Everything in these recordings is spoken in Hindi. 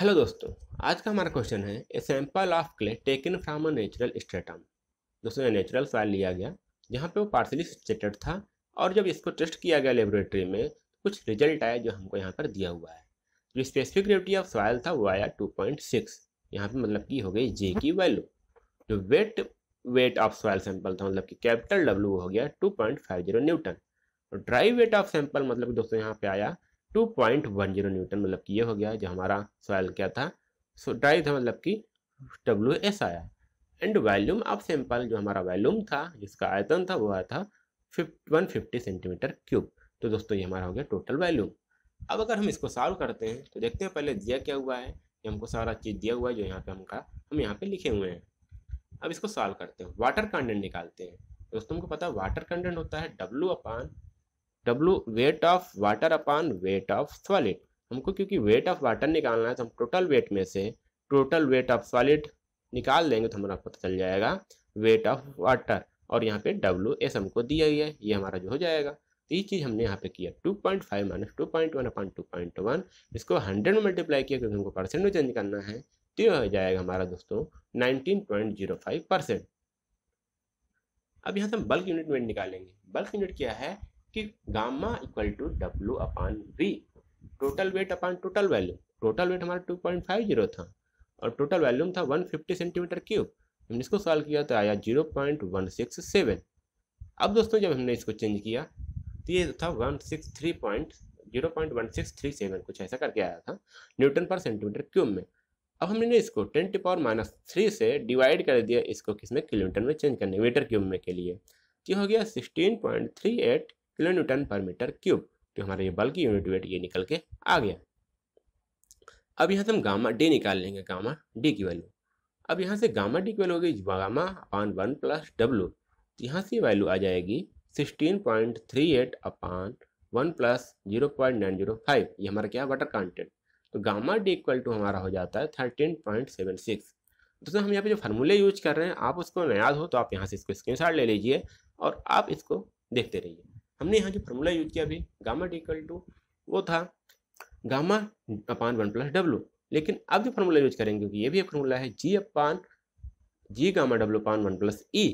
हेलो दोस्तों आज का हमारा क्वेश्चन है a sample of clay taken from a natural state दोस्तों नेचुरल सॉइल लिया गया जहाँ पे वो पार्सली सिचुएटेड था और जब इसको टेस्ट किया गया लेबोरेटरी में कुछ रिजल्ट आया जो हमको यहाँ पर दिया हुआ है जो स्पेसिफिक ग्रेविटी ऑफ सॉइल था वो आया टू पॉइंट सिक्स यहाँ पर मतलब की हो गई जे की वैल्यू जो weight weight of soil sample था मतलब कि कैपिटल डब्ल्यू हो गया two point five zero newton और ड्राई वेट ऑफ सैंपल मतलब दोस्तों यहाँ पे आया two point one zero newton मतलब कि ये हो गया जो हमारा सॉयल क्या था सो ड्राई था मतलब कि डब्ल्यू एस आया एंड वॉल्यूम ऑफ सैंपल जो हमारा वॉल्यूम था जिसका आयतन था वो आया था वन फिफ्टी सेंटीमीटर क्यूब तो दोस्तों ये हमारा हो गया टोटल वॉल्यूम अब अगर हम इसको सॉल्व करते हैं तो देखते हैं पहले दिया क्या हुआ है ये हमको सारा चीज़ दिया हुआ है जो यहाँ पे हमका हम यहाँ पे लिखे हुए हैं अब इसको सॉल्व करते हैं वाटर कंटेंट निकालते हैं दोस्तों हमको पता है वाटर कंटेंट होता है W upon W weight of water upon weight of solid हमको क्योंकि वेट ऑफ वाटर निकालना है तो हम टोटल वेट में से टोटल वेट ऑफ सॉलिड निकाल देंगे तो हमारा पता चल जाएगा वेट ऑफ वाटर और यहाँ पे डब्ल्यू एस हमको दिया गया ये हमारा जो हो जाएगा तो ये चीज़ हमने यहाँ पे किया 2.5 point five minus two point one upon two point one इसको हंड्रेड में मल्टीप्लाई किया क्योंकि हमको परसेंट में चेंज करना है तो ये हो जाएगा हमारा दोस्तों 19.05 परसेंट अब यहाँ से हम बल्क यूनिट वेट निकालेंगे बल्क यूनिट क्या है कि gamma equal to W upon V total weight upon total volume total weight हमारा टू पॉइंट फाइव जीरो था और टोटल वैल्यूम था वन फिफ्टी सेंटीमीटर क्यूब हमने इसको सॉल्व किया तो आया zero point one six seven अब दोस्तों जब हमने इसको चेंज किया तो ये था one six three point zero point one six three seven कुछ ऐसा करके आया था न्यूटन पर सेंटीमीटर क्यूब में अब हमने इसको ten to power minus three से डिवाइड कर दिया इसको किसमें किलोमीटर में चेंज करने मीटर क्यूब में के लिए ये हो गया sixteen point three eight kilo newton per metre cube तो हमारा ये बल्कि यूनिट वेट ये निकल के आ गया अब यहाँ से हम गामा डी निकाल लेंगे गामा डी की वैल्यू अब यहाँ से गामा डी की वैल्यू होगी gamma upon one plus W तो यहाँ से वैल्यू आ जाएगी sixteen point three eight upon one plus zero point nine zero five ये हमारा क्या वाटर कॉन्टेंट तो गामा डी इक्वल टू हमारा हो जाता है थर्टीन पॉइंट सेवन सिक्स दोस्तों हम यहाँ पे जो फार्मूले यूज कर रहे हैं आप उसको याद हो तो आप यहाँ से इसको शॉट ले लीजिए और आप इसको देखते रहिए हमने यहाँ जो फॉर्मूला यूज किया अभी गामा डी इक्वल टू वो था gamma upon one plus W लेकिन अब जो फॉर्मूला यूज करेंगे क्योंकि ये भी एक फॉर्मूला है G upon G gamma W upon one plus E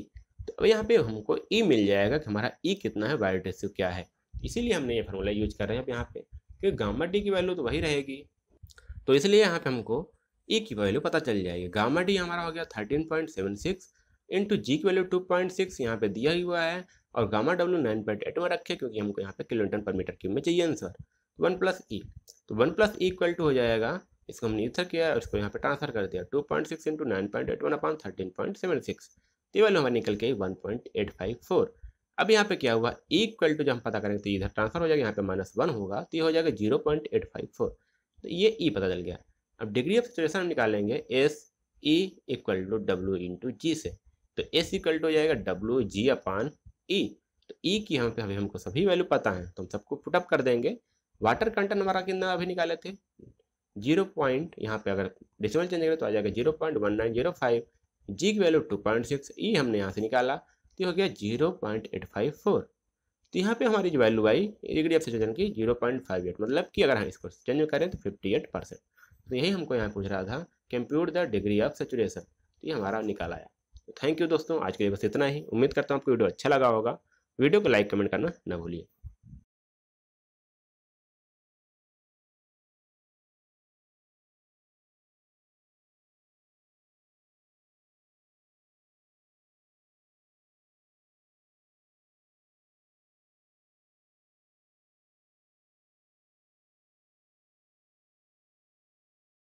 तो अब यहाँ पे हमको ई e मिल जाएगा कि हमारा ई e कितना है वायर रेशियो क्या है इसीलिए हमने ये फॉर्मूला यूज कर रहे हैं अब यहाँ पे क्योंकि गामा डी की वैल्यू तो वही रहेगी तो इसलिए यहाँ पे हमको ई e की वैल्यू पता चल जाएगी गामा डी हमारा हो गया thirteen point seven six into G की वैल्यू टू पॉइंट सिक्स यहाँ पे दिया हुआ है और gamma W nine point eight में रखे क्योंकि हमको यहाँ पे किलोमीटर पर मीटर क्यूब में चाहिए आंसर वन प्लस ई तो one plus E equal to हो जाएगा इसको हमने यूथर किया और इसको यहाँ पे ट्रांसफर कर दिया two point six into nine point eight one upon thirteen point seven six तो ये वैल्यू हमारे निकल गई one point eight five four अब यहाँ पे क्या हुआ इक्वल e टू जब हम पता करेंगे तो इधर ट्रांसफर हो जाएगा यहाँ पे माइनस वन होगा तो ये हो जाएगा zero point eight five four तो ये ई e पता चल गया अब डिग्री ऑफ सिचुएशन हम निकालेंगे S E equal to W into G से तो एस इक्वल टू हो जाएगा डब्ल्यू जी अपान ई तो ई e की यहाँ पे अभी हमको सभी वैल्यू पता है तो हम सबको पुटअप कर देंगे वाटर कंटेंट हमारा कितना अभी निकाले थे जीरो पॉइंट यहाँ पे अगर डिसमल चेंज करें तो आ जाएगा zero point one nine zero five G की value two point six E हमने यहाँ से निकाला तो हो गया zero point eight five four तो यहाँ पे हमारी जो वैल्यू आई डिग्री ऑफ सिचुएशन की जीरो पॉइंट फाइव एट मतलब कि अगर हम इसको चेंज करें तो फिफ्टी एट परसेंट तो यही हमको यहाँ पूछ रहा था compute the degree of saturation तो ये हमारा निकाल आया थैंक यू दोस्तों आज के लिए बस इतना ही उम्मीद करता हूँ आपको वीडियो अच्छा लगा होगा वीडियो को लाइक कमेंट करना ना भूलिए